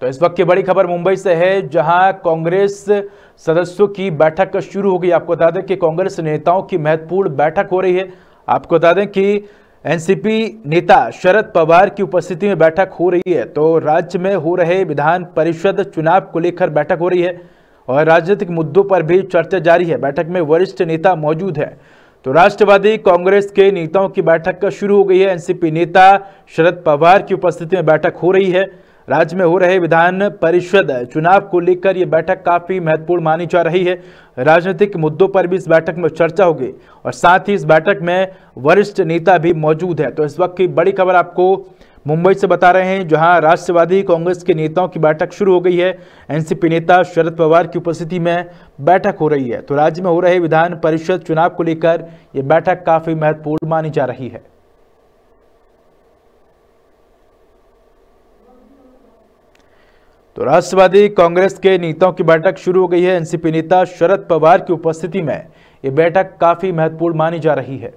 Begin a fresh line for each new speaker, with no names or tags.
तो इस वक्त की बड़ी खबर मुंबई से है जहां कांग्रेस सदस्यों की बैठक शुरू हो गई आपको बता दें कि कांग्रेस नेताओं की महत्वपूर्ण बैठक हो रही है आपको बता दें कि एनसीपी नेता शरद पवार की उपस्थिति में बैठक हो रही है तो राज्य में हो रहे विधान परिषद चुनाव को लेकर बैठक हो रही है और राजनीतिक मुद्दों पर भी चर्चा जारी है बैठक में वरिष्ठ नेता मौजूद है तो राष्ट्रवादी कांग्रेस के नेताओं की बैठक शुरू हो गई है एनसीपी नेता शरद पवार की उपस्थिति में बैठक हो रही है राज्य में हो रहे विधान परिषद चुनाव को लेकर यह बैठक काफ़ी महत्वपूर्ण मानी जा रही है राजनीतिक मुद्दों पर भी इस बैठक में चर्चा होगी और साथ ही इस बैठक में वरिष्ठ नेता भी मौजूद है तो इस वक्त की बड़ी खबर आपको मुंबई से बता रहे हैं जहां राष्ट्रवादी कांग्रेस के नेताओं की बैठक शुरू हो गई है एनसीपी नेता शरद पवार की उपस्थिति में बैठक हो रही है तो राज्य में हो रहे विधान परिषद चुनाव को लेकर यह बैठक काफ़ी महत्वपूर्ण मानी जा रही है तो राष्ट्रवादी कांग्रेस के नेताओं की बैठक शुरू हो गई है एनसीपी नेता शरद पवार की उपस्थिति में ये बैठक काफी महत्वपूर्ण मानी जा रही है